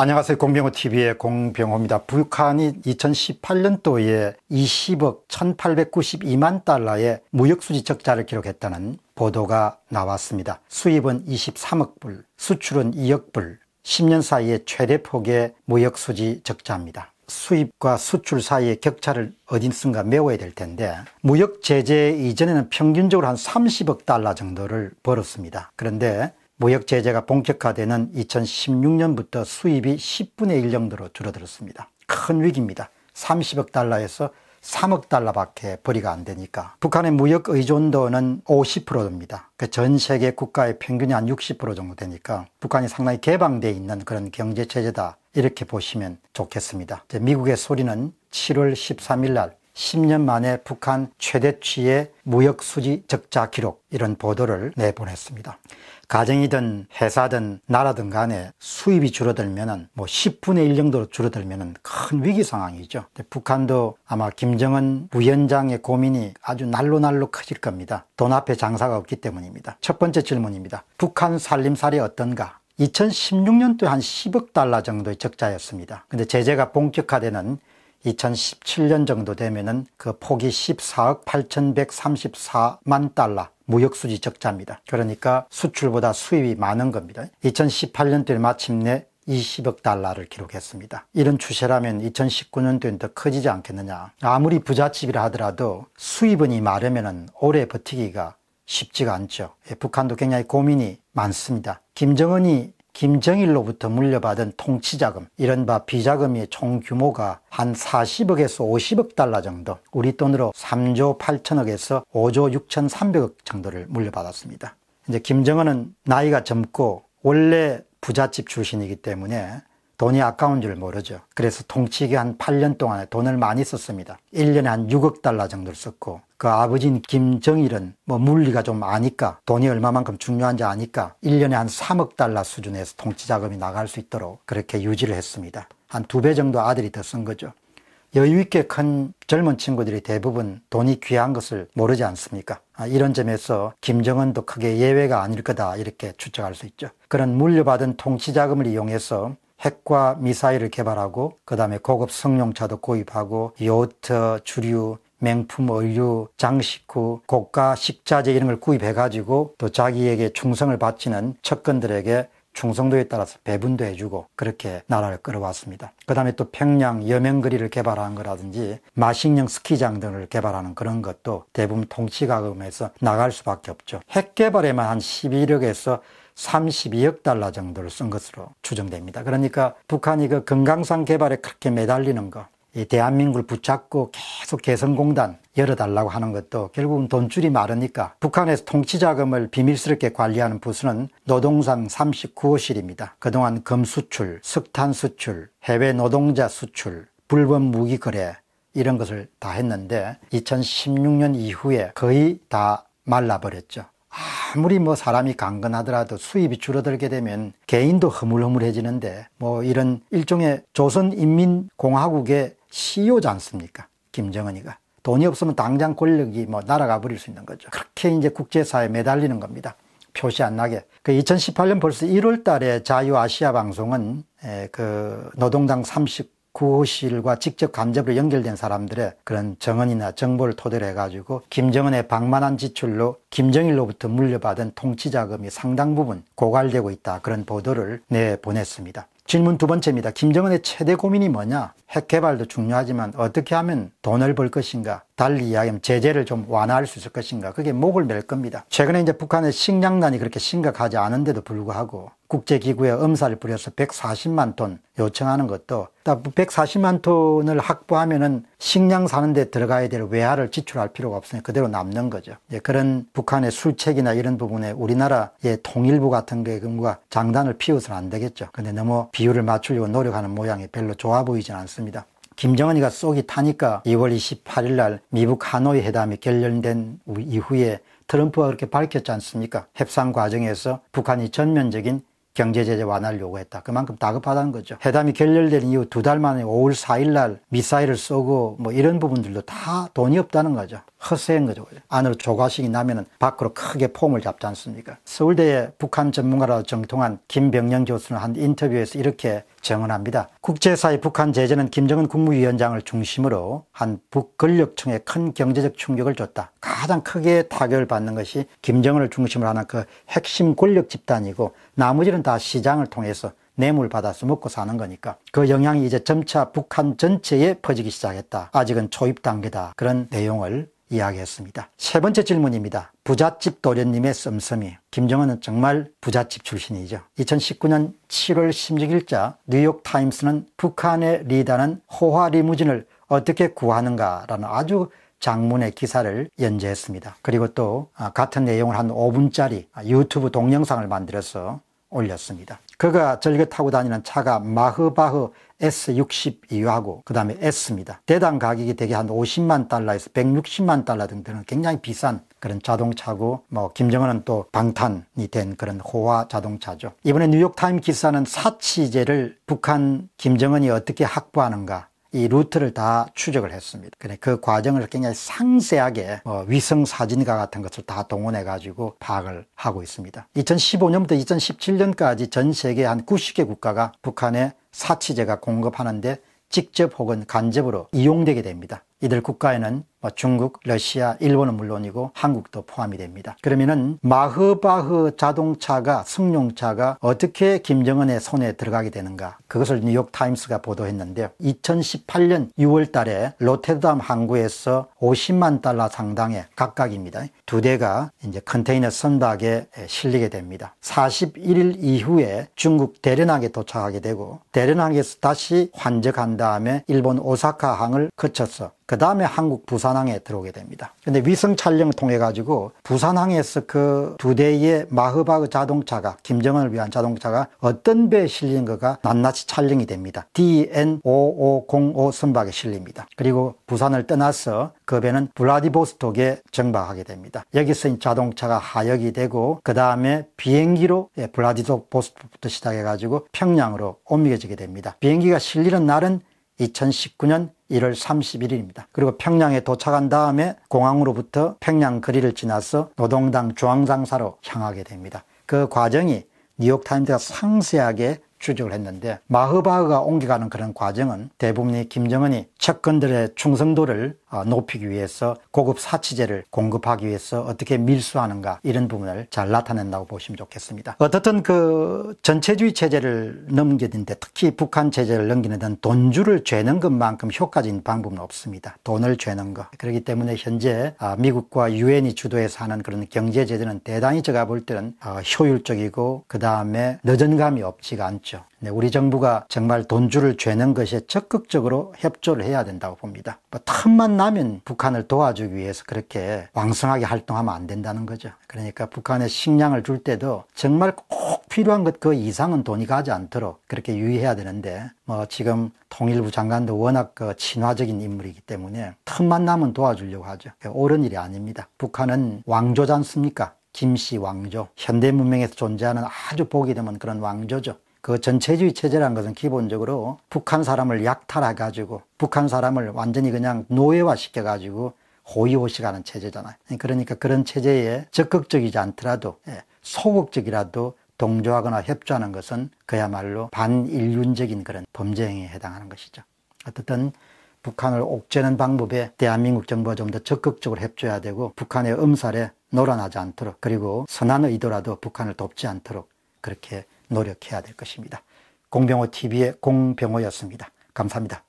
안녕하세요. 공병호 TV의 공병호입니다. 북한이 2018년도에 20억 1892만 달러의 무역수지 적자를 기록했다는 보도가 나왔습니다. 수입은 23억 불, 수출은 2억 불, 10년 사이에 최대폭의 무역수지 적자입니다. 수입과 수출 사이의 격차를 어딘가 메워야 될 텐데 무역 제재 이전에는 평균적으로 한 30억 달러 정도를 벌었습니다. 그런데 무역 제재가 본격화되는 2016년부터 수입이 10분의 1 정도로 줄어들었습니다. 큰 위기입니다. 30억 달러에서 3억 달러밖에 벌이가 안 되니까 북한의 무역 의존도는 50%입니다. 그 전 세계 국가의 평균이 한 60% 정도 되니까 북한이 상당히 개방되어 있는 그런 경제 체제다 이렇게 보시면 좋겠습니다. 미국의 소리는 7월 13일 날 10년 만에 북한 최대치의 무역 수지 적자 기록 이런 보도를 내보냈습니다. 가정이든 회사든 나라든 간에 수입이 줄어들면뭐 10분의 1 정도로 줄어들면큰 위기 상황이죠. 북한도 아마 김정은 부위원장의 고민이 아주 날로 날로 커질 겁니다. 돈 앞에 장사가 없기 때문입니다. 첫 번째 질문입니다. 북한 살림살이 어떤가? 2016년도에 한 10억 달러 정도의 적자였습니다. 근데 제재가 본격화되는 2017년 정도 되면은 그 폭이 14억 8,134만 달러 무역수지 적자입니다. 그러니까 수출보다 수입이 많은 겁니다. 2018년도에 마침내 20억 달러를 기록했습니다. 이런 추세라면 2019년도엔 더 커지지 않겠느냐. 아무리 부잣집이라 하더라도 수입은이 마르면 은 오래 버티기가 쉽지가 않죠. 예, 북한도 굉장히 고민이 많습니다. 김정은이 김정일로부터 물려받은 통치자금, 이른바 비자금의 총 규모가 한 40억에서 50억 달러 정도, 우리 돈으로 3조 8천억에서 5조 6,300억 정도를 물려받았습니다. 이제 김정은은 나이가 젊고 원래 부잣집 출신이기 때문에 돈이 아까운 줄 모르죠. 그래서 통치기 한 8년 동안 돈을 많이 썼습니다. 1년에 한 6억 달러 정도를 썼고 그 아버지인 김정일은 뭐 물리가 좀 아니까 돈이 얼마만큼 중요한지 아니까 1년에 한 3억 달러 수준에서 통치 자금이 나갈 수 있도록 그렇게 유지를 했습니다. 한 두 배 정도 아들이 더 쓴 거죠. 여유 있게 큰 젊은 친구들이 대부분 돈이 귀한 것을 모르지 않습니까? 아, 이런 점에서 김정은도 크게 예외가 아닐 거다 이렇게 추측할 수 있죠. 그런 물려받은 통치 자금을 이용해서 핵과 미사일을 개발하고 그다음에 고급 승용차도 구입하고 요트, 주류, 명품 의류, 장식구, 고가 식자재 이런 걸 구입해 가지고 또 자기에게 충성을 바치는 척근들에게 충성도에 따라서 배분도 해주고 그렇게 나라를 끌어왔습니다. 그 다음에 또 평양 여명거리를 개발한 거라든지 마식령 스키장 등을 개발하는 그런 것도 대부분 통치가금에서 나갈 수밖에 없죠. 핵 개발에만 한 12억에서 32억 달러 정도를 쓴 것으로 추정됩니다. 그러니까 북한이 그 금강산 개발에 그렇게 매달리는 거, 이 대한민국을 붙잡고 계속 개성공단 열어달라고 하는 것도 결국은 돈줄이 마르니까 북한에서 통치자금을 비밀스럽게 관리하는 부수는 노동상 39호실입니다. 그동안 금 수출, 석탄 수출, 해외 노동자 수출, 불법 무기 거래 이런 것을 다 했는데 2016년 이후에 거의 다 말라버렸죠. 아무리 뭐 사람이 강건하더라도 수입이 줄어들게 되면 개인도 허물허물해지는데 뭐 이런 일종의 조선인민공화국의 CEO지 않습니까? 김정은이가. 돈이 없으면 당장 권력이 뭐 날아가 버릴 수 있는 거죠. 그렇게 이제 국제사에 회 매달리는 겁니다. 표시 안 나게. 그 2018년 벌써 1월 달에 자유아시아 방송은 그 노동당 30 구호실과 직접 간접으로 연결된 사람들의 그런 정언이나 정보를 토대로 해가지고 김정은의 방만한 지출로 김정일로부터 물려받은 통치 자금이 상당 부분 고갈되고 있다 그런 보도를 내보냈습니다. 질문 두 번째입니다. 김정은의 최대 고민이 뭐냐? 핵 개발도 중요하지만 어떻게 하면 돈을 벌 것인가 달리 이야기하면 제재를 좀 완화할 수 있을 것인가 그게 목을 맬 겁니다. 최근에 이제 북한의 식량난이 그렇게 심각하지 않은데도 불구하고 국제기구에 엄살을 부려서 140만 톤 요청하는 것도 140만 톤을 확보하면은 식량 사는데 들어가야 될 외화를 지출할 필요가 없으니 그대로 남는 거죠. 예, 그런 북한의 수책이나 이런 부분에 우리나라의 통일부 같은 경우가 장단을 피우서는 안 되겠죠. 근데 너무 비율을 맞추려고 노력하는 모양이 별로 좋아 보이진 않습니다. 김정은이가 쏙이 타니까 2월 28일 날 미국 하노이 회담이 결렬된 이후에 트럼프가 그렇게 밝혔지 않습니까? 협상 과정에서 북한이 전면적인 경제제재 완화를 요구했다. 그만큼 다급하다는 거죠. 회담이 결렬된 이후 두 달 만에 5월 4일 날 미사일을 쏘고 뭐 이런 부분들도 다 돈이 없다는 거죠. 허세인 거죠. 안으로 조과식이 나면 밖으로 크게 폼을 잡지 않습니까? 서울대의 북한 전문가로 정통한 김병영 교수는 한 인터뷰에서 이렇게 증언합니다 국제사회 북한 제재는 김정은 국무위원장을 중심으로 한 북권력층에 큰 경제적 충격을 줬다. 가장 크게 타격을 받는 것이 김정은을 중심으로 하는 그 핵심 권력 집단이고 나머지는 다 시장을 통해서 뇌물 받아서 먹고 사는 거니까 그 영향이 이제 점차 북한 전체에 퍼지기 시작했다. 아직은 초입 단계다. 그런 내용을 이야기했습니다. 세 번째 질문입니다. 부잣집 도련님의 씀씀이. 김정은은 정말 부잣집 출신이죠. 2019년 7월 16일자 뉴욕타임스는 북한의 리더는 호화 리무진을 어떻게 구하는가라는 아주 장문의 기사를 연재했습니다. 그리고 또 아, 같은 내용을 한 5분짜리 유튜브 동영상을 만들어서 올렸습니다. 그가 즐겨 타고 다니는 차가 마흐바흐 S62하고 그 다음에 S입니다. 대당 가격이 대개 한 50만 달러에서 160만 달러 등등은 굉장히 비싼 그런 자동차고 뭐 김정은은 또 방탄이 된 그런 호화 자동차죠. 이번에 뉴욕타임 기사는 사치제를 북한 김정은이 어떻게 확보하는가 이 루트를 다 추적을 했습니다. 근데 그 과정을 굉장히 상세하게 뭐 위성 사진과 같은 것을 다 동원해 가지고 파악을 하고 있습니다. 2015년부터 2017년까지 전 세계 한 90개 국가가 북한의 사치제가 공급하는데 직접 혹은 간접으로 이용되게 됩니다. 이들 국가에는 뭐 중국, 러시아, 일본은 물론이고 한국도 포함이 됩니다. 그러면은 마흐바흐 자동차가 승용차가 어떻게 김정은의 손에 들어가게 되는가? 그것을 뉴욕 타임스가 보도했는데요. 2018년 6월 달에 로테르담 항구에서 50만 달러 상당의 각각입니다. 두 대가 이제 컨테이너 선박에 실리게 됩니다. 41일 이후에 중국 대련항에 도착하게 되고 대련항에서 다시 환적한 다음에 일본 오사카항을 거쳐서 그 다음에 한국 부산항에 들어오게 됩니다. 근데 위성 촬영을 통해 가지고 부산항에서 그 두 대의 마흐바흐 자동차가 김정은을 위한 자동차가 어떤 배에 실린거가 낱낱이 촬영이 됩니다. DN5505 선박에 실립니다. 그리고 부산을 떠나서 그 배는 블라디보스톡에 정박하게 됩니다. 여기서 자동차가 하역이 되고 그 다음에 비행기로 예, 블라디보스톡부터 시작해 가지고 평양으로 옮겨지게 됩니다. 비행기가 실리는 날은 2019년 1월 31일입니다. 그리고 평양에 도착한 다음에 공항으로부터 평양 거리를 지나서 노동당 중앙장사로 향하게 됩니다. 그 과정이 뉴욕타임즈가 상세하게 추적을 했는데 마흐바흐가 옮겨가는 그런 과정은 대부분이 김정은이 측근들의 충성도를 아, 높이기 위해서 고급 사치제를 공급하기 위해서 어떻게 밀수하는가 이런 부분을 잘 나타낸다고 보시면 좋겠습니다. 어떻든 그 전체주의 체제를 넘기는데 특히 북한 체제를 넘기는 데는 돈주를 죄는 것만큼 효과적인 방법은 없습니다. 돈을 죄는 것. 그렇기 때문에 현재 아, 미국과 유엔이 주도해서 하는 그런 경제 제재는 대단히 제가 볼 때는 아, 효율적이고 그 다음에 늦은 감이 없지가 않죠. 네, 우리 정부가 정말 돈줄을 죄는 것에 적극적으로 협조를 해야 된다고 봅니다. 뭐 틈만 나면 북한을 도와주기 위해서 그렇게 왕성하게 활동하면 안 된다는 거죠. 그러니까 북한에 식량을 줄 때도 정말 꼭 필요한 것 그 이상은 돈이 가지 않도록 그렇게 유의해야 되는데 뭐 지금 통일부 장관도 워낙 그 친화적인 인물이기 때문에 틈만 나면 도와주려고 하죠. 옳은 일이 아닙니다. 북한은 왕조지 않습니까? 김씨 왕조. 현대 문명에서 존재하는 아주 보기 드문 그런 왕조죠. 그 전체주의 체제라는 것은 기본적으로 북한 사람을 약탈해 가지고 북한 사람을 완전히 그냥 노예화 시켜 가지고 호의호식하는 체제잖아요. 그러니까 그런 체제에 적극적이지 않더라도 예, 소극적이라도 동조하거나 협조하는 것은 그야말로 반인륜적인 그런 범죄행위에 해당하는 것이죠. 어쨌든 북한을 옥죄는 방법에 대한민국 정부가 좀 더 적극적으로 협조해야 되고 북한의 음살에 놀아나지 않도록 그리고 선한 의도라도 북한을 돕지 않도록 그렇게 노력해야 될 것입니다. 공병호 TV의 공병호였습니다. 감사합니다.